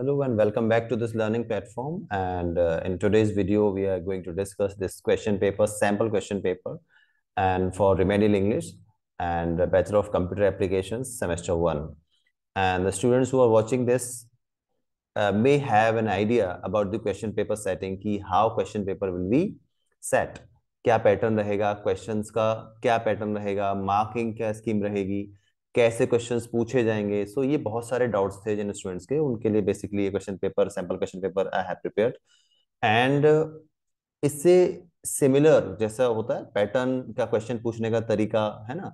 Hello and welcome back to this learning platform and uh, in today's video we are going to discuss this question paper sample question paper and for remedial English and Bachelor of Computer Applications semester 1 and the students who are watching this uh, may have an idea about the question paper setting ki how question paper will be set क्या pattern रहेगा questions का क्या pattern रहेगा marking क्या scheme रहेगी कैसे questions पूछे जाएंगे सो so, ये बहुत सारे डाउट्स थे जिन स्टूडेंट्स के उनके लिए बेसिकली ये question paper sample question paper I have prepared and इससे सिमिलर जैसा होता है पैटर्न का क्वेश्चन पूछने का तरीका है ना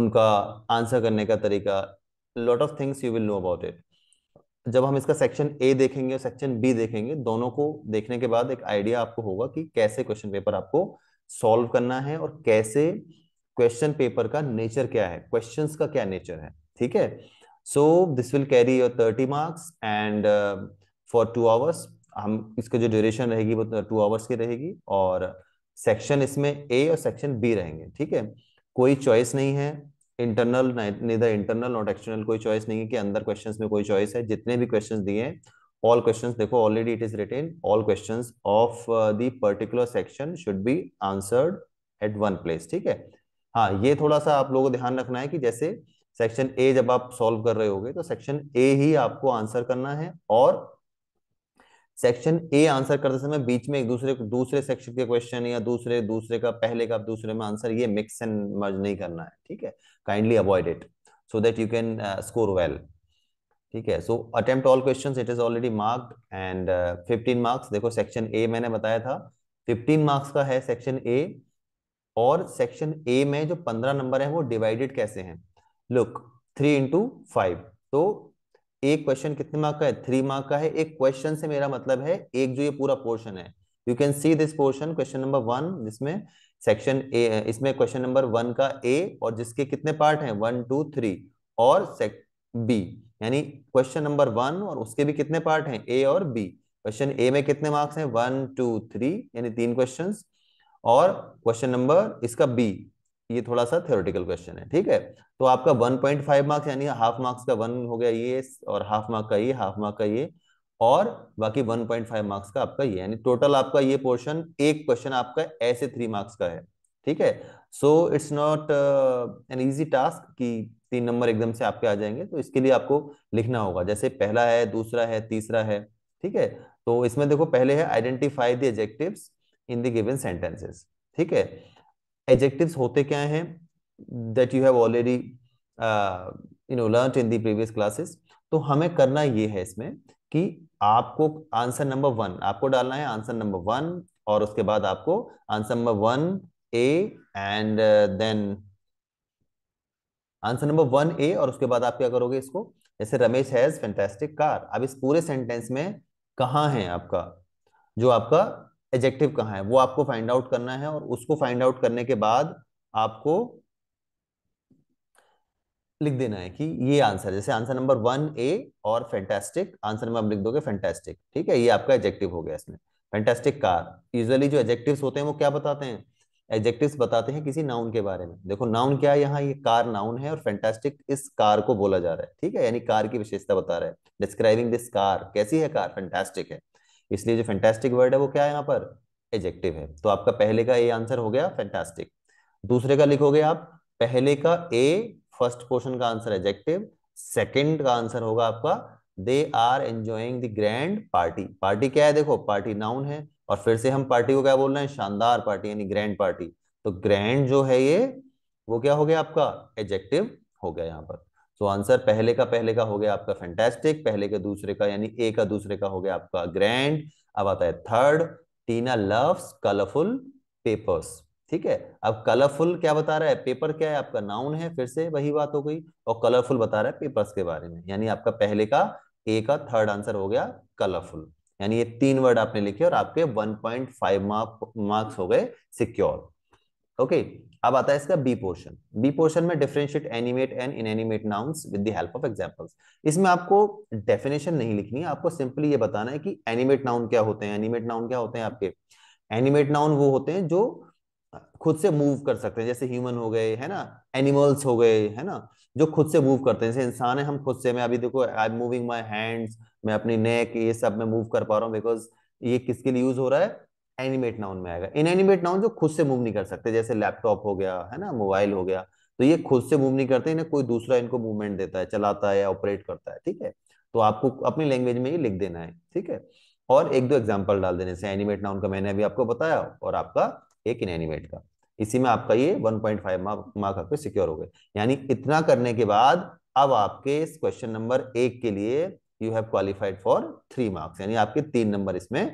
उनका आंसर करने का तरीका lot of things you will know about it जब हम इसका सेक्शन ए देखेंगे और सेक्शन बी देखेंगे दोनों को देखने के बाद एक आइडिया आपको होगा कि कैसे क्वेश्चन पेपर आपको सॉल्व करना है और कैसे क्वेश्चन पेपर का नेचर क्या है क्वेश्चंस का क्या नेचर है ठीक है so this will carry your thirty marks and for two hours हम इसका जो ड्यूरेशन रहेगी वो टू तो आवर्स की रहेगी और सेक्शन इसमें ए और सेक्शन बी रहेंगे ठीक है कोई चॉइस नहीं है internal neither internal not external कोई चॉइस नहीं है कि अंदर क्वेश्चंस में कोई चॉइस है जितने भी क्वेश्चंस दिए हैं ऑल क्वेश्चंस देखो already it is written all questions of the particular section should be answered at one place ठीक है हाँ ये थोड़ा सा आप लोगों को ध्यान रखना है कि जैसे सेक्शन ए जब आप सॉल्व कर रहे होगे तो सेक्शन ए ही आपको आंसर करना है और सेक्शन ए आंसर करते समय बीच में एक दूसरे दूसरे सेक्शन के क्वेश्चन या दूसरे दूसरे का पहले का दूसरे में आंसर ये मिक्स एंड मर्ज नहीं करना है ठीक है kindly avoid it so that you can score well ठीक है so attempt all question it is already marked and fifteen marks देखो सेक्शन ए मैंने बताया था फिफ्टीन मार्क्स का है सेक्शन ए और सेक्शन ए में जो पंद्रह नंबर है वो डिवाइडेड कैसे हैं लुक थ्री इंटू फाइव तो एक क्वेश्चन कितने मार्क का है थ्री मार्क का है एक क्वेश्चन से मेरा मतलब है एक जो ये पूरा पोर्शन है you can see this portion question number one जिसमें सेक्शन ए इसमें क्वेश्चन नंबर वन का ए और जिसके कितने पार्ट हैं वन टू थ्री और बी यानी क्वेश्चन नंबर वन और उसके भी कितने पार्ट हैं ए और बी क्वेश्चन ए में कितने मार्क्स हैं वन टू थ्री यानी तीन क्वेश्चंस और क्वेश्चन नंबर इसका बी ये थोड़ा सा थ्योरेटिकल क्वेश्चन है ठीक है तो आपका 1.5 मार्क्स यानी हाफ मार्क्स का वन हो गया ये और हाफ मार्क का ये हाफ मार्क का ये और बाकी 1.5 मार्क्स का आपका ये यानी टोटल आपका ये पोर्शन एक क्वेश्चन आपका ऐसे थ्री मार्क्स का है ठीक है so it's not an easy task कि तीन नंबर एकदम से आपके आ जाएंगे तो इसके लिए आपको लिखना होगा जैसे पहला है दूसरा है तीसरा है ठीक है तो इसमें देखो पहले है identify the adjectives in the given sentences ठीक है एडजेक्टिव्स होते क्या हैं that you have already you know learn in the previous classes तो हमें करना ये है इसमें कि आपको आंसर नंबर वन आपको डालना है आंसर नंबर वन और उसके बाद आपको answer number one A and then answer number one A और उसके बाद आप क्या करोगे इसको जैसे रमेश हैज फैंटास्टिक कार अब इस पूरे सेंटेंस में कहा है आपका जो आपका एजेक्टिव कहाँ है वो आपको फाइंड आउट करना है और उसको फाइंड आउट करने के बाद आपको लिख देना है कि ये आंसर जैसे आंसर नंबर वन ए और फैंटेस्टिक आंसर नंबर आप लिख दोगे फैंटेस्टिक ठीक है ये आपका एजेक्टिव हो गया इसमें फैंटेस्टिक कार यूजली जो एजेक्टिव होते हैं वो क्या बताते हैं एजेक्टिव बताते हैं किसी नाउन के बारे में देखो नाउन क्या है यहाँ ये कार नाउन है और फैंटेस्टिक इस कार को बोला जा रहा है ठीक है यानी कार की विशेषता बता रहा है डिस्क्राइबिंग दिस कार कैसी है कार फैंटेस्टिक है इसलिए जो फैंटेस्टिक वर्ड है वो क्या है यहाँ पर एजेक्टिव है तो आपका पहले का ए आंसर हो गया फैंटेस्टिक दूसरे का लिखोगे आप पहले का ए फर्स्ट क्वेश्चन का आंसर एजेक्टिव सेकेंड का आंसर होगा आपका they are enjoying the grand party party क्या है देखो पार्टी नाउन है और फिर से हम पार्टी को क्या बोल रहे हैं शानदार पार्टी यानी ग्रैंड पार्टी तो ग्रैंड जो है ये वो क्या हो गया आपका एजेक्टिव हो गया यहाँ पर तो आंसर पहले का पहले का हो गया आपका फैंटेस्टिक पहले का दूसरे का यानी ए का दूसरे का हो गया आपका ग्रैंड अब आता है third Tina loves colourful papers ठीक है अब कलरफुल क्या बता रहा है पेपर क्या है आपका नाउन है फिर से वही बात हो गई और कलरफुल बता रहा है पेपर्स के बारे में यानी आपका पहले का ए का थर्ड आंसर हो गया कलरफुल यानी ये तीन वर्ड आपने लिखे और आपके 1.5 मार्क मार्क्स हो गए सिक्योर ओके अब आता है इसका बी पोर्शन बी पोर्शन में differentiate animate and inanimate nouns with the help of examples इसमें आपको डेफिनेशन नहीं लिखनी है आपको सिंपली ये बताना है कि एनिमेट नाउन क्या होते हैं एनिमेट नाउन क्या होते हैं आपके एनिमेट नाउन वो होते हैं जो खुद से मूव कर सकते हैं जैसे ह्यूमन हो गए है ना एनिमल्स हो गए है ना जो खुद से मूव करते हैं जैसे इंसान है हम खुद से मैं अभी देखो I am moving my hands मैं अपनी नेक ये सब मैं मूव कर पा रहा हूँ बिकॉज ये किसके लिए यूज हो रहा है एनिमेट नाउन में आएगा इन एनिमेट नाउन जो खुद से मूव नहीं कर सकते जैसे लैपटॉप हो गया है ना मोबाइल हो गया तो ये खुद से मूव नहीं करते इन्हें कोई दूसरा इनको मूवमेंट देता है चलाता है या ऑपरेट करता है ठीक है तो आपको अपनी लैंग्वेज में ये लिख देना है ठीक है और एक दो एग्जाम्पल डाल देने से एनिमेट नाउन का मैंने अभी आपको बताया और आपका एक इन एनिमेट का इसी में आपका ये 1.5 फाइव मार्क आपके सिक्योर हो गए यानी इतना करने के बाद अब आपके इस क्वेश्चन नंबर एक के लिए you have qualified for three marks यानी आपके तीन नंबर इसमें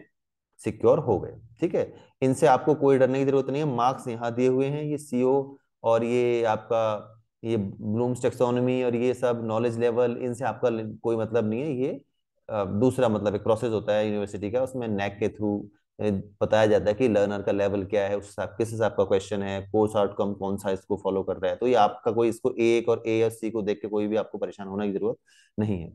सिक्योर हो गए ठीक है इनसे आपको कोई डरने की जरूरत नहीं है मार्क्स यहाँ दिए हुए हैं ये सीओ और ये आपका ये ब्लूम्स टेक्सोनोमी और ये सब नॉलेज लेवल इनसे आपका कोई मतलब नहीं है ये दूसरा मतलब एक प्रोसेस होता है यूनिवर्सिटी का उसमें नैक के थ्रू बताया जाता है कि लर्नर का लेवल क्या है उस हिसाब किस हिसाब का क्वेश्चन है कोर्स आउटकम कौन सा इसको फॉलो कर रहा है तो ये आपका कोई इसको एक और ए और सी को देख के कोई भी आपको परेशान होने की जरूरत नहीं है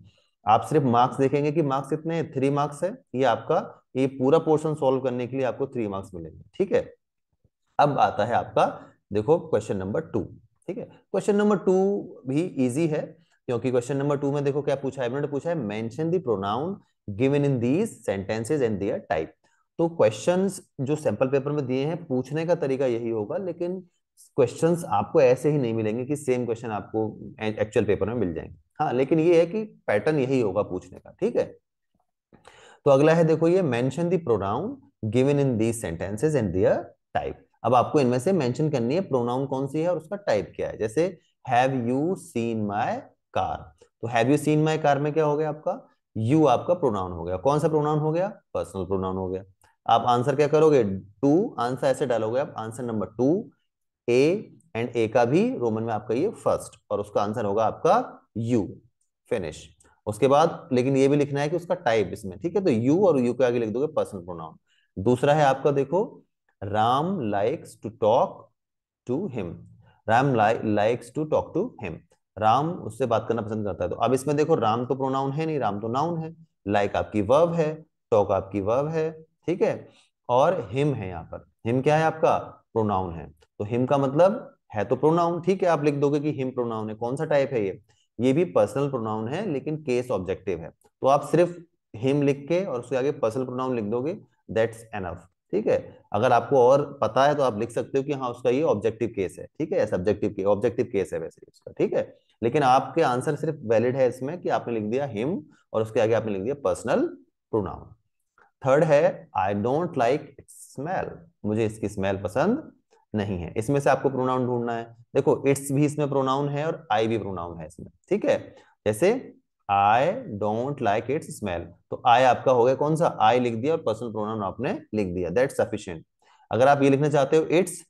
आप सिर्फ मार्क्स देखेंगे कि मार्क्स कितने हैं थ्री मार्क्स है ये आपका ये पूरा पोर्शन सॉल्व करने के लिए आपको थ्री मार्क्स मिलेंगे ठीक है अब आता है आपका देखो क्वेश्चन नंबर टू ठीक है क्वेश्चन नंबर टू भी इजी है क्योंकि क्वेश्चन नंबर टू में देखो क्या पूछा है इन्होंने पूछा है mention the pronoun given in these sentences and their type तो क्वेश्चंस जो सैंपल पेपर में दिए हैं पूछने का तरीका यही होगा लेकिन क्वेश्चंस आपको ऐसे ही नहीं मिलेंगे कि सेम क्वेश्चन आपको एक्चुअल पेपर में मिल जाएंगे हाँ लेकिन ये है कि पैटर्न यही होगा पूछने का ठीक है तो अगला है देखो ये mention the pronoun given in these sentences and their type अब आपको इनमें से मेंशन करनी है प्रोनाउन कौन सी है और उसका टाइप क्या है जैसे have you seen my car तो have you seen my car में क्या हो गया आपका यू आपका प्रोनाउन हो गया कौन सा प्रोनाउन हो गया पर्सनल प्रोनाउन हो गया आप आंसर क्या करोगे टू आंसर ऐसे डालोगे आप answer number two A and A का भी रोमन में आपका ये फर्स्ट और उसका आंसर होगा आपका यू फिनिश उसके बाद लेकिन ये भी लिखना है कि उसका टाइप इसमें ठीक है तो यू और यू के आगे लिख दोगे पर्सनल प्रोनाउन दूसरा है आपका देखो Ram likes to talk to him Ram likes to talk to him Ram उससे बात करना पसंद करता है तो अब इसमें देखो राम तो प्रोनाउन है नहीं राम तो नाउन है लाइक like आपकी वर्ब है टॉक आपकी वर्ब है ठीक है और हिम है यहाँ पर हिम क्या है आपका प्रोनाउन है तो हिम का मतलब है तो प्रोनाउन ठीक है आप लिख दोगे कि हिम प्रोनाउन है कौन सा टाइप है ये ये भी पर्सनल प्रोनाउन है लेकिन केस ऑब्जेक्टिव है तो आप सिर्फ हिम लिख के और उसके आगे पर्सनल प्रोनाउन लिख दोगे दैट्स एनफ ठीक है अगर आपको और पता है तो आप लिख सकते हो कि हाँ उसका ये ऑब्जेक्टिव केस है ठीक है सब्जेक्टिव के ऑब्जेक्टिव केस है वैसे उसका ठीक है लेकिन आपके आंसर सिर्फ वैलिड है इसमें कि आपने लिख दिया हिम और उसके आगे आपने लिख दिया पर्सनल प्रोनाउन थर्ड है आई डोंट लाइक स्मेल मुझे इसकी स्मेल पसंद नहीं है इसमें से आपको प्रोनाउन ढूंढना है देखो इट्स भी इसमें प्रोनाउन है और आई भी प्रोनाउन है इसमें ठीक है जैसे I don't like its smell. तो I आपका हो गया कौन सा I लिख दिया और पर्सनल प्रोनाउन आपने लिख दिया दैट सफिशियंट अगर आप ये लिखना चाहते हो इट्स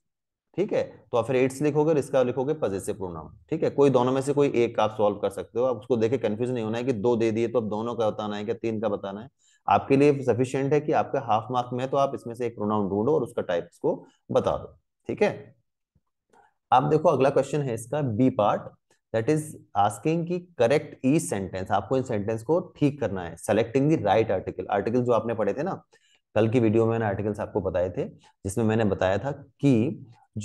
ठीक है तो आप फिर इट्स लिखोगे और इसका लिखोगे पजेसिव प्रोनाउन ठीक है कोई दोनों में से कोई एक आप सॉल्व कर सकते हो आप उसको देखे कंफ्यूज नहीं होना है कि दो दे दिए तो अब दोनों का बताना है क्या तीन का बताना है आपके लिए सफिशियंट है कि आपका हाफ मार्क में है तो आप इसमें से एक प्रोनाउन ढूंढो और उसका टाइप को बता दो ठीक है अब देखो अगला क्वेश्चन है इसका B part that is asking की करेक्ट ई सेंटेंस आपको इन सेंटेंस को ठीक करना है selecting the right article article जो आपने पढ़े थे ना कल की वीडियो में मैंने आर्टिकल्स आपको बताए थे जिसमें मैंने बताया था कि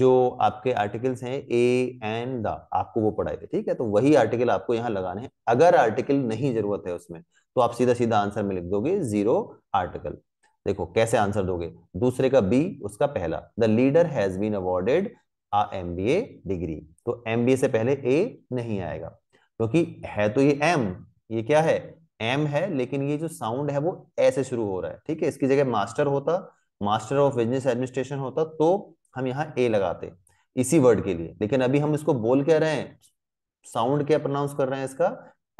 जो आपके आर्टिकल्स हैं ए एंड द आपको वो पढ़ाए थे ठीक है तो वही आर्टिकल आपको यहाँ लगाने हैं अगर आर्टिकल नहीं जरूरत है उसमें तो आप सीधा सीधा आंसर में लिख दोगे जीरो आर्टिकल देखो कैसे आंसर दोगे दूसरे का बी उसका पहला the leader has been awarded M B A degree तो एम बी ए से पहले ए नहीं आएगा क्योंकि तो है तो ये एम ये क्या है एम है लेकिन ये जो साउंड है वो ऐसे शुरू हो रहा है ठीक है इसकी जगह मास्टर होता मास्टर ऑफ बिजनेस एडमिनिस्ट्रेशन होता तो हम यहाँ ए लगाते इसी वर्ड के लिए लेकिन अभी हम इसको बोल क्या रहे हैं साउंड क्या प्रोनाउंस कर रहे हैं इसका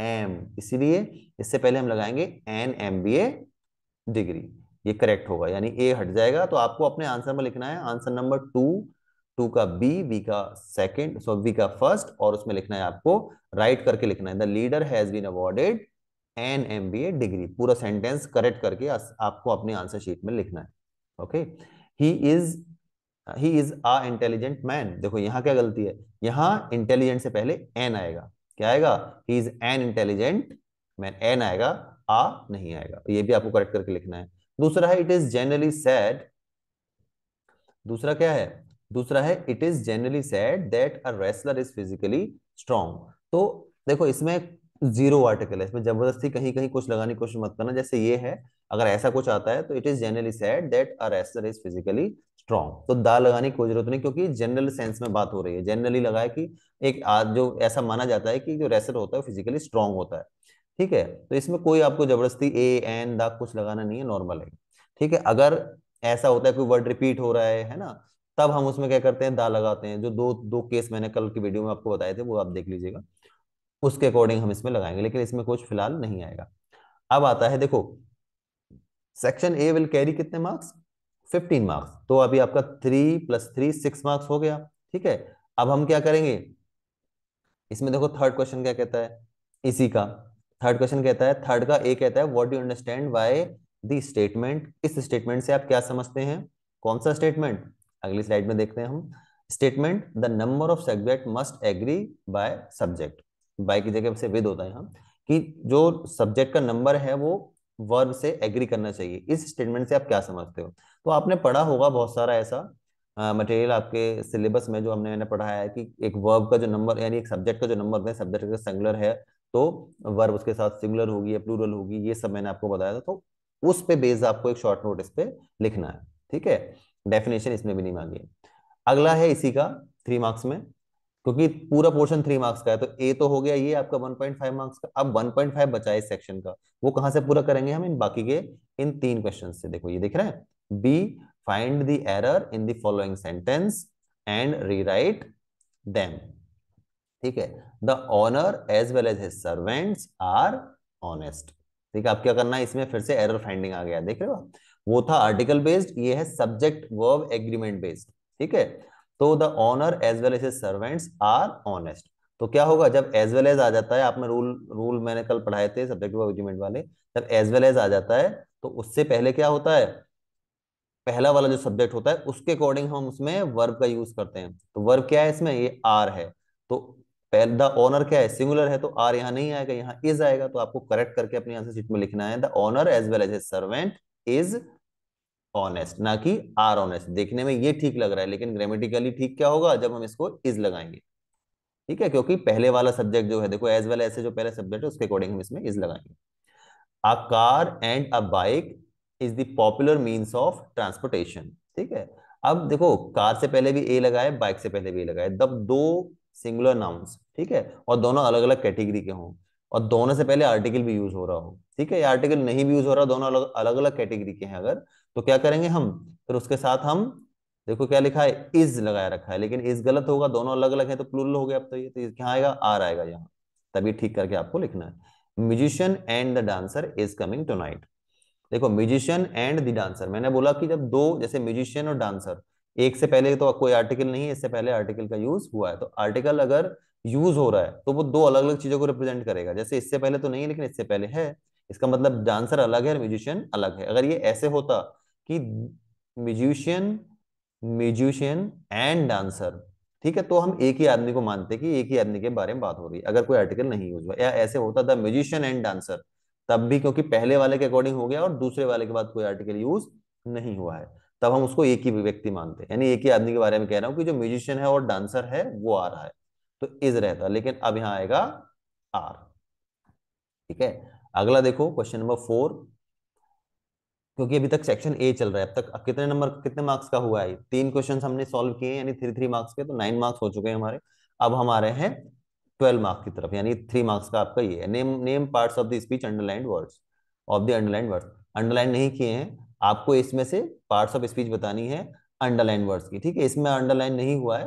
एम इसीलिए इससे पहले हम लगाएंगे an M B A degree ये करेक्ट होगा यानी ए हट जाएगा तो आपको अपने आंसर में लिखना है आंसर नंबर टू टू का बी वी का सेकेंड सो वी का फर्स्ट और उसमें लिखना है आपको राइट करके लिखना है the leader has been awarded an M B A degree पूरा सेंटेंस करेक्ट करके आपको अपने आंसर शीट में लिखना है okay he is he is a intelligent man देखो यहाँ क्या गलती है यहाँ इंटेलिजेंट से पहले एन आएगा क्या आएगा he is an intelligent man an आएगा आ नहीं आएगा ये भी आपको करेक्ट करके लिखना है दूसरा है इट इज जनरली सैड दूसरा क्या है दूसरा है it is generally said that a wrestler is physically strong तो देखो इसमें जीरो आर्टिकल है इसमें जबरदस्ती कहीं कहीं कुछ लगाने की कोशिश मत करना जैसे ये है अगर ऐसा कुछ आता है तो it is generally said that a wrestler is physically strong तो दा लगाने की कोई जरूरत नहीं क्योंकि जनरल सेंस में बात हो रही है जनरली है कि एक आज जो ऐसा माना जाता है कि जो रेसलर होता है फिजिकली स्ट्रांग होता है ठीक है तो इसमें कोई आपको जबरदस्ती ए एन द कुछ लगाना नहीं है नॉर्मल है ठीक है अगर ऐसा होता है कोई वर्ड रिपीट हो रहा है है ना तब हम उसमें क्या करते हैं दा लगाते हैं जो दो दो केस मैंने कल की वीडियो में आपको बताए थे वो आप देख लीजिएगा उसके अकॉर्डिंग हम इसमें लगाएंगे लेकिन इसमें कुछ फिलहाल नहीं आएगा अब आता है देखो सेक्शन ए विल कैरी कितने मार्क्स 15 मार्क्स तो अभी आपका three plus three six marks हो गया ठीक है अब हम क्या करेंगे इसमें देखो थर्ड क्वेश्चन क्या कहता है इसी का थर्ड क्वेश्चन कहता है थर्ड का ए कहता है what do understand by the statement इस स्टेटमेंट से आप क्या समझते हैं कौन सा स्टेटमेंट अगली स्लाइड में देखते हैं हम statement the number of subject must agree by subject by की जगह से विद होता है यहाँ कि जो सब्जेक्ट का नंबर है वो वर्ब से एग्री करना चाहिए इस स्टेटमेंट से आप क्या समझते हो तो आपने पढ़ा होगा बहुत सारा ऐसा मटेरियल uh, आपके सिलेबस में जो हमने मैंने पढ़ाया है कि एक वर्ब का जो नंबर यानी एक सब्जेक्ट का जो नंबर है सब्जेक्ट का संगुलर है तो वर्ब उसके साथ सिंगुलर होगी या प्लूरल होगी ये सब मैंने आपको बताया था तो उस पे बेस आपको एक शॉर्ट नोट इस पे लिखना है ठीक है डेफिनेशन इसमें भी नहीं मांगी अगला है इसी का थ्री मार्क्स में क्योंकि पूरा पोर्शन थ्री मार्क्स का है तो ए तो हो गया ये आपका वन पॉइंट फाइव मार्क्स का अब वन पॉइंट फाइव बचा है इस सेक्शन का वो कहां से पूरा करेंगे हम इन बाकी के इन तीन क्वेश्चन से देखो ये देख रहे हैं B find the error in the following sentence and rewrite them ठीक है the owner as well as his servants are honest ठीक है अब क्या करना है इसमें फिर से एरर फाइंडिंग आ गया देख रहे हो वो था आर्टिकल बेस्ड ये है सब्जेक्ट वर्ब एग्रीमेंट बेस्ड ठीक है तो the owner as well as his servants are honest तो क्या होगा जब एज वेल एज आ जाता है आपने रूल रूल मैंने कल पढ़ाए थे सब्जेक्ट वर्ब एग्रीमेंट वाले जब एज वेल एज आ जाता है तो उससे पहले क्या होता है पहला वाला जो सब्जेक्ट होता है उसके अकॉर्डिंग हम उसमें वर्ब का यूज करते हैं तो वर्ब क्या है इसमें ये आर है तो द ऑनर क्या है सिंगुलर है तो आर यहाँ नहीं आएगा यहाँ इज आएगा तो आपको करेक्ट करके अपने आंसर शीट में लिखना है the owner as well as a servant is honest ना कि आर ऑनेस्ट देखने में ये ठीक लग रहा है लेकिन ग्रामेटिकली ठीक क्या होगा जब हम इसको इज लगाएंगे ठीक है क्योंकि पहले वाला सब्जेक्ट जो है देखो एज वेल एज जो पहले सब्जेक्ट है उसके अकॉर्डिंग हम इसमें इज लगाएंगे a car and a bike is the popular means of transportation ठीक है अब देखो कार से पहले भी ए लगाए बाइक से पहले भी ए लगाए दब दो सिंगुलर नाउन्स ठीक है और दोनों अलग अलग कैटेगरी के हों और दोनों से पहले आर्टिकल भी यूज हो रहा हो ठीक है आर्टिकल नहीं भी यूज हो रहा दोनों अलग अलग अलग कैटेगरी के हैं अगर तो क्या करेंगे हम फिर उसके साथ हम देखो क्या लिखा है इज लगाया रखा है लेकिन इज गलत होगा दोनों अलग अलग है तो प्लूरल हो गया अब तो ये तो क्या आएगा आर आएगा यहाँ तभी ठीक करके आपको लिखना है musician and the dancer is coming to देखो म्यूजिशियन एंड द डांसर मैंने बोला कि जब दो जैसे म्यूजिशियन और डांसर एक से पहले तो कोई आर्टिकल नहीं है इससे पहले आर्टिकल का यूज हुआ है तो आर्टिकल अगर यूज हो रहा है तो वो दो अलग अलग चीजों को रिप्रेजेंट करेगा जैसे इससे पहले तो नहीं है लेकिन इससे पहले है इसका मतलब डांसर अलग है और म्यूजिशियन अलग है अगर ये ऐसे होता कि म्यूजिशियन म्यूजिशियन एंड डांसर ठीक है तो हम एक ही आदमी को मानते कि एक ही आदमी के बारे में बात हो रही है अगर कोई आर्टिकल नहीं यूज हुआ या ऐसे होता द म्यूजिशियन एंड डांसर तब भी क्योंकि पहले वाले के अकॉर्डिंग हो गया और दूसरे वाले के बाद कोई आर्टिकल यूज नहीं हुआ है तब हम उसको एक ही व्यक्ति मानते हैं यानी एक ही आदमी के बारे में कह रहा हूं कि जो म्यूजिशियन है और डांसर है वो आ रहा है तो इज रहता लेकिन अब यहां आएगा आर ठीक है अगला देखो क्वेश्चन नंबर फोर क्योंकि अभी तक सेक्शन ए चल रहा है अब तक कितने नंबर कितने मार्क्स का हुआ है तीन क्वेश्चन हमने सॉल्व किए यानी थ्री थ्री मार्क्स के तो नाइन मार्क्स हो चुके हैं हमारे अब हम आ रहे हैं ट्वेल्व मार्क्स की तरफ यानी थ्री मार्क्स का आपका ये है name name parts of the speech underlined words of the underlined words underline नहीं किए हैं आपको इसमें से पार्ट्स ऑफ स्पीच बतानी है अंडरलाइन वर्ड्स की ठीक है इसमें अंडरलाइन नहीं हुआ है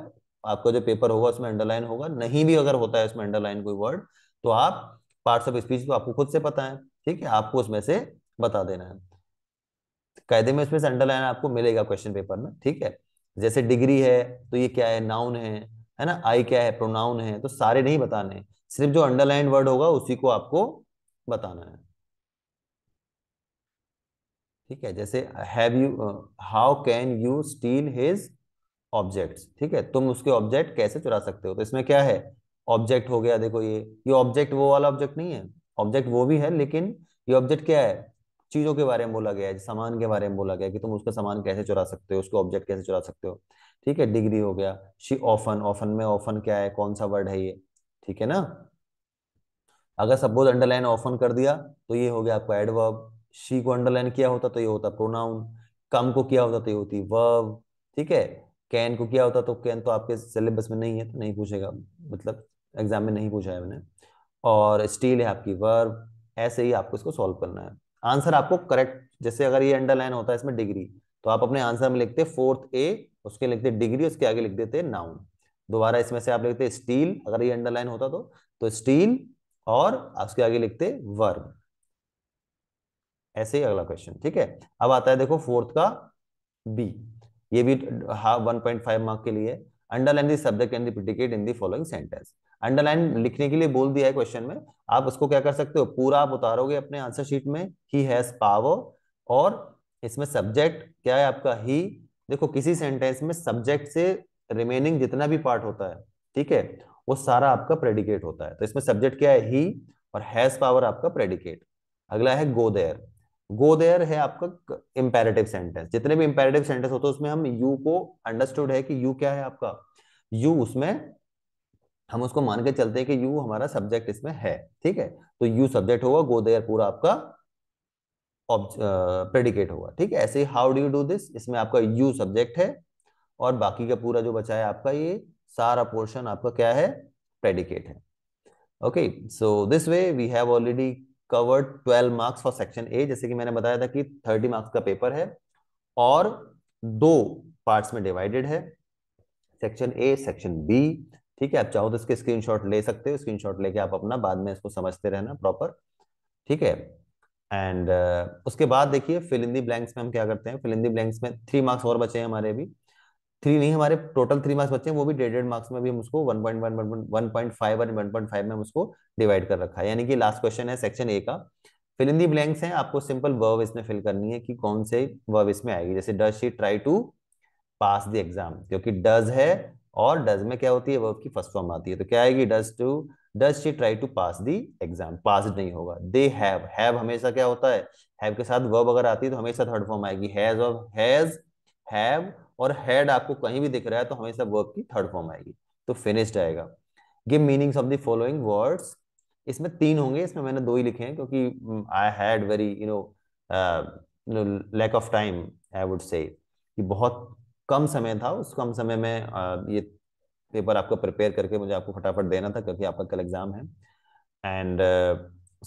आपका जो पेपर होगा उसमें अंडरलाइन होगा नहीं भी अगर होता है उसमें अंडरलाइन कोई वर्ड तो आप पार्ट्स ऑफ स्पीच तो आपको खुद से पता है ठीक है आपको उसमें से बता देना है कायदे में उसमें से अंडरलाइन आपको मिलेगा क्वेश्चन पेपर में ठीक है जैसे डिग्री है तो ये क्या है नाउन है है ना आई क्या है प्रोनाउन है तो सारे नहीं बताने सिर्फ जो अंडरलाइन वर्ड होगा उसी को आपको बताना है ठीक है जैसे have you how can you steal his objects ठीक है तुम उसके ऑब्जेक्ट कैसे चुरा सकते हो तो इसमें क्या है ऑब्जेक्ट हो गया देखो ये ये ऑब्जेक्ट वो वाला ऑब्जेक्ट नहीं है ऑब्जेक्ट वो भी है लेकिन ये ऑब्जेक्ट क्या है चीजों के बारे में बोला गया है सामान के बारे में बोला गया कि तुम उसका सामान कैसे चुरा सकते हो उसको ऑब्जेक्ट कैसे चुरा सकते हो ठीक है डिग्री हो गया शी ऑफन ऑफन में ऑफन क्या है कौन सा वर्ड है ये ठीक है ना अगर सपोज अंडरलाइन ऑफन कर दिया तो ये हो गया आपका एडवर्ब शी को अंडरलाइन किया होता तो ये होता प्रोनाउन कम को किया होता तो ये होती वर्ब ठीक है कैन को किया होता तो कैन तो आपके सिलेबस में नहीं है तो नहीं पूछेगा मतलब एग्जाम में नहीं पूछा है मैंने और स्टील है आपकी वर्ब ऐसे ही आपको इसको सॉल्व करना है आंसर आपको करेक्ट जैसे अगर ये अंडरलाइन होता है इसमें डिग्री तो आप अपने आंसर में लिखते फोर्थ ए उसके लिखते डिग्री उसके आगे लिख देते नाउन दोबारा इसमें से आप लिखते स्टील अगर ये अंडरलाइन होता तो, तो स्टील और उसके आगे लिखते वर्ब ऐसे ही अगला क्वेश्चन ठीक है अब आता है देखो फोर्थ का बी ये भी वन पॉइंट फाइव मार्क के लिए underline the subject and predicate in the following sentence underline लिखने के लिए बोल दिया है क्वेश्चन में आप उसको क्या कर सकते हो पूरा आप उतारोगे अपने आंसर शीट में ही हैज पावर और इसमें सब्जेक्ट क्या है आपका ही देखो किसी सेंटेंस में सब्जेक्ट से रिमेनिंग जितना भी पार्ट होता है ठीक है वो सारा आपका प्रेडिकेट होता है तो इसमें सब्जेक्ट क्या है ही और हैज पावर आपका प्रेडिकेट अगला है गो देयर गो देयर है आपका इंपेरेटिव सेंटेंस जितने भी इंपेरेटिव सेंटेंस होते हैं उसमें हम यू को अंडरस्टूड है कि यू क्या है आपका यू उसमें हम उसको मान के चलते हैं कि यू हमारा सब्जेक्ट इसमें है ठीक है तो यू सब्जेक्ट होगा गो देयर पूरा आपका प्रेडिकेट होगा ठीक है ऐसे how do you do this इसमें आपका यू सब्जेक्ट है और बाकी का पूरा जो बचा है आपका ये सारा पोर्शन आपका क्या है प्रेडिकेट है okay so this way we have already covered twelve marks for section A जैसे कि मैंने बताया था कि थर्टी मार्क्स का पेपर है और दो पार्ट्स में डिवाइडेड है सेक्शन ए सेक्शन बी ठीक है आप चाहो तो इसके स्क्रीनशॉट ले सकते हो स्क्रीनशॉट लेके आप अपना बाद में इसको समझते रहना प्रॉपर ठीक है एंड uh, उसके बाद देखिए फिलिंदी ब्लैंक्स में हम क्या करते हैं फिलिंदी ब्लैंक्स में थ्री मार्क्स और बचे हैं हमारे अभी थ्री नहीं हमारे टोटल थ्री मार्क्स बचे हैं वो भी डेढ़ डेढ़ मार्क्स में भी हम उसको one point one one point five और वन पॉइंट फाइव में हम उसको डिवाइड कर रखा है यानी कि लास्ट क्वेश्चन है सेक्शन ए का फिल इन दी ब्लैंक्स है आपको सिंपल वर्ब इसमें फिल करनी है कि कौन से वर्ब इसमें आएगी जैसे does she try to pass the exam क्योंकि डज है और डज में क्या होती है वर्ब की फर्स्ट फॉर्म आती है तो क्या आएगी does to does she try to pass the exam pass नहीं होगा दे हैव हैव हमेशा क्या होता है हैव के साथ वर्ब अगर आती है तो हमेशा थर्ड फॉर्म आएगी हैज और हैज हैव और हैड आपको कहीं भी दिख रहा है तो हमेशा वर्ब की थर्ड फॉर्म आएगी तो फिनिश्ड आएगा give meanings of the following words इसमें तीन होंगे इसमें मैंने दो ही लिखे हैं क्योंकि I had very you know lack of time I would say कि बहुत कम समय था उस कम समय में uh, ये पेपर आपको प्रिपेयर करके मुझे आपको फटाफट देना था क्योंकि आपका कल एग्जाम है एंड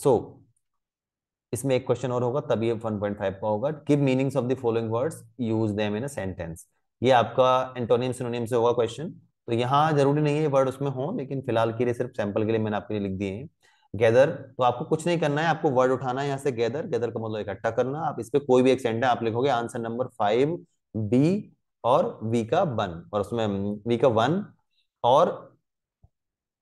सो uh, so, इसमें एक क्वेश्चन और होगा तब ये 1.5 का होगा give meanings of the following words use them in a sentence ये आपका एंटोनियम सिनोनियम से होगा क्वेश्चन तो यहाँ जरूरी नहीं है वर्ड उसमें हो लेकिन फिलहाल के लिए सिर्फ सैंपल के लिए मैंने आपके लिए लिख दिए हैं गैदर तो आपको कुछ नहीं करना है आपको वर्ड उठाना है यहाँ से गैदर गैदर का मतलब इकट्ठा करना आप इस पर कोई भी एक सेंटेंस आप लिखोगे आंसर नंबर फाइव बी और वी का वन और उसमें वी का वन और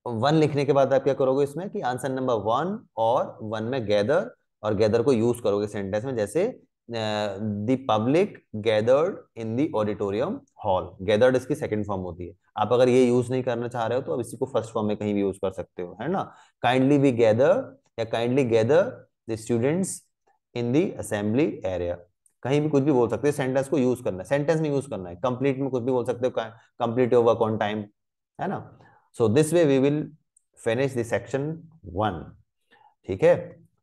वन लिखने के बाद आप क्या करोगे इसमें कि आंसर नंबर वन और वन में गैदर और गैदर को यूज करोगे सेंटेंस में जैसे the public gathered in the auditorium hall gathered इसकी सेकेंड फॉर्म होती है आप अगर ये यूज नहीं करना चाह रहे हो तो अब इसी को फर्स्ट फॉर्म में कहीं भी यूज कर सकते हो है ना काइंडली वी गैदर या kindly gather the students in the assembly area कहीं भी कुछ भी बोल सकते हो सेंटेंस को यूज करना है सेंटेंस में यूज करना है कंप्लीट में कुछ भी बोल सकते हो complete your work on time है ना so this way we will finish this section one ठीक है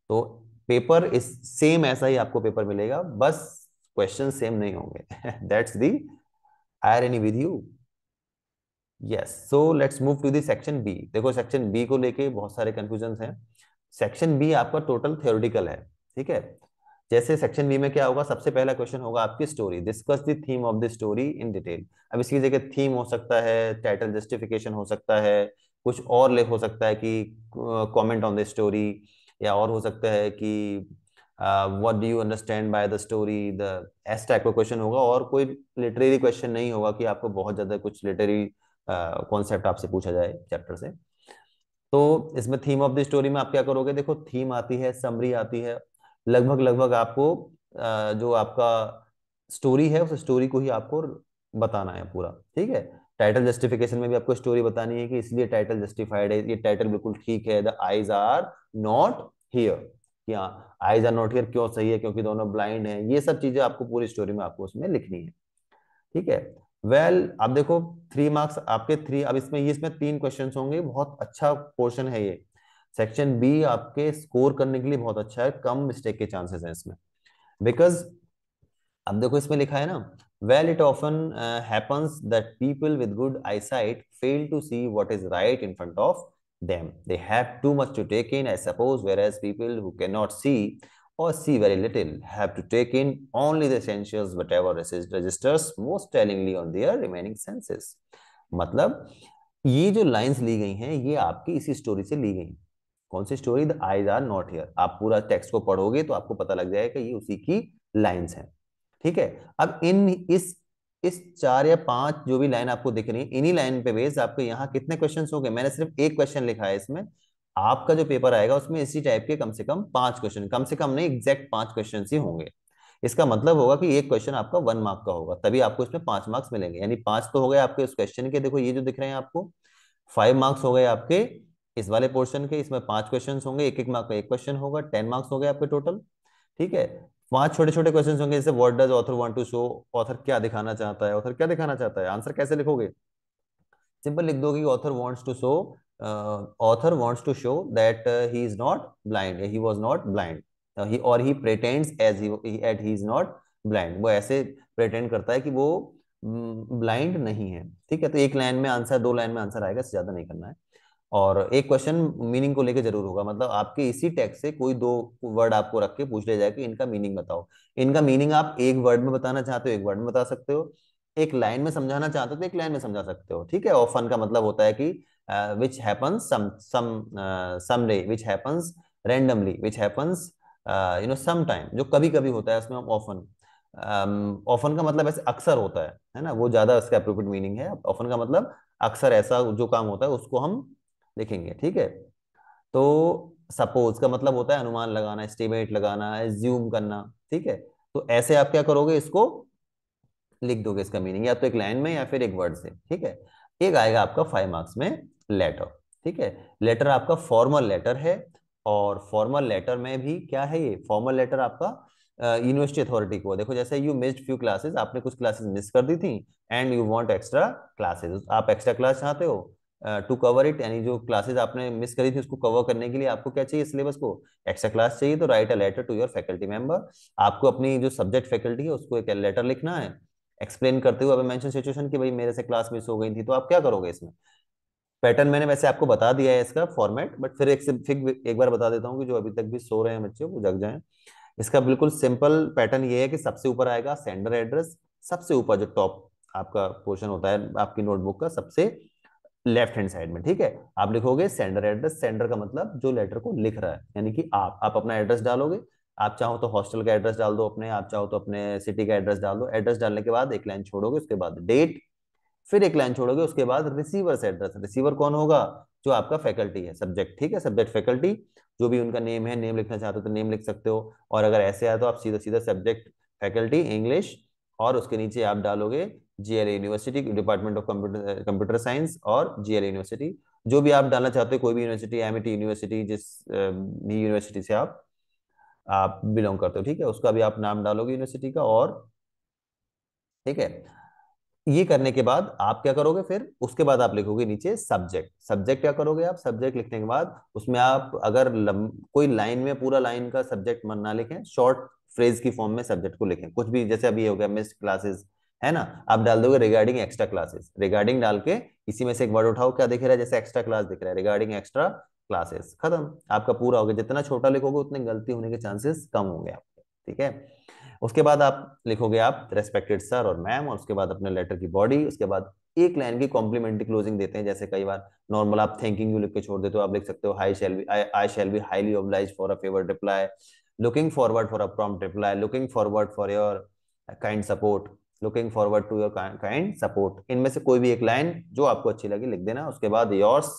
तो पेपर इस सेम ऐसा ही आपको पेपर मिलेगा बस क्वेश्चन सेम नहीं होंगे that's the any with you yes so let's move to the section B देखो सेक्शन बी को लेके बहुत सारे कंफ्यूजन हैं सेक्शन बी आपका टोटल थियोरिटिकल है ठीक है जैसे सेक्शन बी में क्या होगा सबसे पहला क्वेश्चन होगा आपकी story discuss the theme of the story in detail अब इसकी जगह थीम हो सकता है टाइटल जस्टिफिकेशन हो सकता है कुछ और ले हो सकता है कि कमेंट ऑन द स्टोरी या और हो सकता है कि what do you understand by the story the S type का क्वेश्चन होगा और कोई लिटरेरी क्वेश्चन नहीं होगा कि आपको बहुत ज्यादा कुछ लिटरेरी कॉन्सेप्ट आपसे पूछा जाए चैप्टर से तो इसमें थीम ऑफ द स्टोरी में आप क्या करोगे देखो थीम आती है समरी आती है लगभग लगभग आपको uh, जो आपका स्टोरी है उस स्टोरी को ही आपको बताना है पूरा ठीक है टाइटल जस्टिफिकेशन में भी आपको स्टोरी बतानी है कि इसलिए टाइटल जस्टिफाइड है ये टाइटल बिल्कुल ठीक है the eyes are not here यहाँ आईज आर नॉट हियर क्यों सही है क्योंकि दोनों ब्लाइंड हैं ये सब चीजें आपको पूरी स्टोरी में आपको उसमें लिखनी है ठीक है वेल well, आप देखो थ्री मार्क्स आपके थ्री अब इसमें ये इसमें तीन क्वेश्चन होंगे बहुत अच्छा पोर्शन है ये सेक्शन बी आपके स्कोर करने के लिए बहुत अच्छा है कम मिस्टेक के चांसेस हैं इसमें बिकॉज अब देखो इसमें लिखा है ना well it often happens that people with good eyesight fail to see what is right in front of them. They have too much to take in, I suppose, whereas people who cannot see or see very little have to take in only the essentials, whatever registers most tellingly on their remaining senses. matlab ye jo lines li gayi hain ye aapki isi story se li gayi कौन सी story the eyes are not here आप पूरा text को पढ़ोगे तो आपको पता लग जाएगा कि ये उसी की लाइंस हैं ठीक है अब इन इस इस चार या पांच जो भी लाइन आपको दिख रही है इन्हीं लाइन पे बेस आपके यहाँ कितने क्वेश्चन हो गए मैंने सिर्फ एक क्वेश्चन लिखा है इसमें आपका जो पेपर आएगा उसमें इसी टाइप के कम से कम पांच क्वेश्चन कम से कम नहीं एग्जैक्ट पांच क्वेश्चन ही होंगे इसका मतलब होगा कि एक क्वेश्चन आपका वन मार्क का होगा तभी आपको इसमें पांच मार्क्स मिलेंगे यानी पांच तो हो गए आपके उस क्वेश्चन के देखो ये जो दिख रहे हैं आपको फाइव मार्क्स हो गए आपके इस वाले पोर्शन के इसमें पांच क्वेश्चन होंगे एक एक मार्क का एक क्वेश्चन होगा टेन मार्क्स हो गए आपके टोटल ठीक है वहां छोटे छोटे क्वेश्चन होंगे जैसे word does author want to show author क्या दिखाना चाहता है ऑथर क्या दिखाना चाहता है आंसर कैसे लिखोगे सिंपल लिख दो author wants to show author wants to show that he is not blind he was not blind और he pretends as at he is not blind वो ऐसे प्रेटेंड करता है कि वो ब्लाइंड mm, नहीं है ठीक है तो एक लाइन में आंसर दो लाइन में आंसर आएगा ज्यादा नहीं करना है और एक क्वेश्चन मीनिंग को लेके जरूर होगा मतलब आपके इसी टेक्स्ट से कोई दो वर्ड आपको रख के पूछ लिया जाए कि इनका मीनिंग बताओ इनका मीनिंग आप एक वर्ड में बताना चाहते हो एक वर्ड में बता सकते हो एक लाइन में समझाना चाहते हो तो एक लाइन में समझा सकते हो ठीक है और फन का मतलब होता है कि which happens some some which happens randomly which happens you know some time जो कभी कभी होता है उसमें हम ऑफन ऑफन का मतलब ऐसे अक्सर होता है है ना वो ज्यादा इसका अप्रोप्रिएट मीनिंग है ऑफन का मतलब अक्सर ऐसा जो काम होता है उसको हम लिखेंगे ठीक है तो सपोज का मतलब होता है अनुमान लगाना एस्टिमेट लगाना एज्यूम करना ठीक है तो ऐसे आप क्या करोगे इसको लिख दोगे इसका मीनिंग या तो एक लाइन में या फिर एक वर्ड से ठीक है एक आएगा आपका फाइव मार्क्स में लेटर ठीक है लेटर आपका फॉर्मल लेटर है और फॉर्मल लेटर में भी क्या है ये फॉर्मल लेटर आपका यूनिवर्सिटी अथॉरिटी को देखो जैसे यू मिस्ड फ्यू क्लासेस आपने कुछ क्लासेस मिस कर दी थी and you want extra classes आप एक्स्ट्रा क्लास चाहते हो टू कवर इट यानी जो क्लासेज आपने मिस करी थी उसको कवर करने के लिए आपको क्या चाहिए सिलेबस को एक्स्ट्रा क्लास चाहिए तो write a letter to your faculty member आपको अपनी जो सब्जेक्ट फैकल्टी है उसको एक लेटर लिखना है एक्सप्लेन करते हुए अभी मेंशन सिचुएशन की भाई मेरे से क्लास मिस हो गई थी तो आप क्या करोगे इसमें पैटर्न मैंने वैसे आपको बता दिया है इसका फॉर्मेट बट फिर एक फिर एक बार बता देता हूँ कि जो अभी तक भी सो रहे हैं बच्चे वो जग जाए इसका बिल्कुल सिंपल पैटर्न ये है कि सबसे ऊपर आएगा सेंडर एड्रेस सबसे ऊपर जो टॉप आपका पोर्शन होता है आपकी नोटबुक का सबसे लेफ्ट हैंड साइड में ठीक है आप लिखोगे सेंडर एड्रेस सेंडर का मतलब जो लेटर को लिख रहा है यानी कि आप आप अपना एड्रेस डालोगे आप चाहो तो हॉस्टल का एड्रेस डाल दो अपने आप चाहो तो अपने सिटी का एड्रेस डाल दो एड्रेस डालने के बाद एक लाइन छोड़ोगे उसके बाद डेट फिर एक लाइन छोड़ोगे उसके बाद रिसीवर से एड्रेस रिसीवर कौन होगा जो आपका फैकल्टी है सब्जेक्ट ठीक है सब्जेक्ट फैकल्टी जो भी उनका नेम है नेम लिखना चाहते हो तो नेम लिख सकते हो और अगर ऐसे आए तो आप सीधा सीधा सब्जेक्ट फैकल्टी इंग्लिश और उसके नीचे आप डालोगे GL university department of computer computer science और जीएल यूनिवर्सिटी जो भी आप डालना चाहते हो कोई भी यूनिवर्सिटी एम यूनिवर्सिटी जिस भी यूनिवर्सिटी से आप आप बिलोंग करते हो ठीक है उसका भी आप नाम डालोगे यूनिवर्सिटी का और ठीक है ये करने के बाद आप क्या करोगे फिर उसके बाद आप लिखोगे नीचे सब्जेक्ट सब्जेक्ट क्या करोगे आप सब्जेक्ट लिखने के बाद उसमें आप अगर लम, कोई लाइन में पूरा लाइन का सब्जेक्ट मन ना लिखें शॉर्ट फ्रेज की फॉर्म में सब्जेक्ट को लिखें कुछ भी जैसे अभी हो गया मिस्ड क्लासेस है ना आप डाल दोगे रिगार्डिंग एक्स्ट्रा क्लासेस रिगार्डिंग डाल के इसी में से एक वर्ड उठाओ क्या दिख रहा है जैसे एक्स्ट्रा क्लास दिख रहा है रिगार्डिंग एक्स्ट्रा क्लासेस खत्म आपका पूरा हो गया जितना छोटा लिखोगे उतने गलती होने के चांसेस कम होंगे आपके ठीक है उसके बाद आप लिखोगे आप रेस्पेक्टेड सर और मैम और उसके बाद अपने लेटर की बॉडी उसके बाद एक लाइन की कॉम्प्लीमेंट्री क्लोजिंग देते हैं जैसे कई बार नॉर्मल आप थैंकिंग यू लिख के छोड़ देते हो आप लिख सकते हो I shall be I shall be highly obliged for a favour reply looking forward for a prompt reply looking forward for your kind support looking forward to your kind support इनमें से कोई भी एक लाइन जो आपको अच्छी लगी लिख देना उसके बाद yours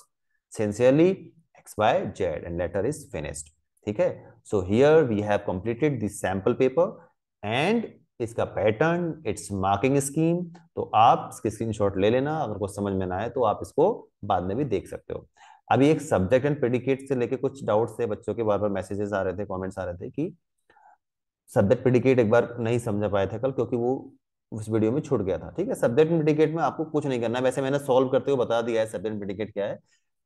sincerely X by Z and letter is finished ठीक है so here we have completed this sample paper and इसका पैटर्न इट्स मार्किंग स्कीम तो आप इसके स्क्रीनशॉट ले लेना अगर कुछ समझ में ना आए तो आप इसको बाद में भी देख सकते हो अभी एक सब्जेक्ट एंड प्रेडिकेट से लेके कुछ डाउट्स थे बच्चों के बार बार मैसेजेस आ रहे थे कमेंट्स आ रहे थे कि सब्जेक्ट प्रेडिकेट एक बार नहीं समझा पाए थे कल क्योंकि वो उस वीडियो में छूट गया था ठीक है सब्जेक्ट इंडिकेट में आपको कुछ नहीं करना वैसे मैंने सोल्व करते हुए बता दिया है सब्जेक्ट इंडिकेट क्या है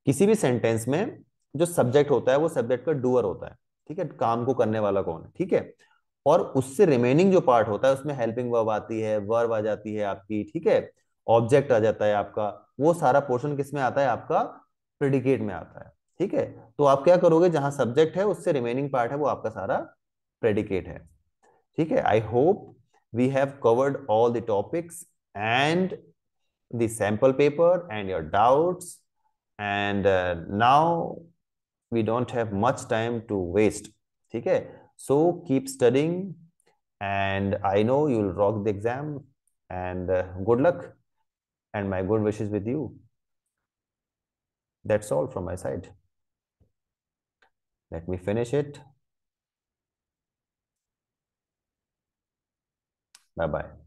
किसी भी सेंटेंस में जो सब्जेक्ट होता है वो सब्जेक्ट का डूअर होता है ठीक है काम को करने वाला कौन है ठीक है और उससे रिमेनिंग जो पार्ट होता है उसमें हेल्पिंग वर्ब आती है वर्ब आ जाती है आपकी ठीक है ऑब्जेक्ट आ जाता है आपका वो सारा पोर्शन किस में आता है आपका प्रेडिकेट में आता है ठीक है तो आप क्या करोगे जहां सब्जेक्ट है उससे रिमेनिंग पार्ट है वो आपका सारा प्रेडिकेट है ठीक है I hope we have covered all the topics and the sample paper and your doubts. And uh, now we don't have much time to waste. Okay? So keep studying. And I know you'll rock the exam. And uh, good luck. And my good wishes with you. That's all from my side. Let me finish it. Bye bye.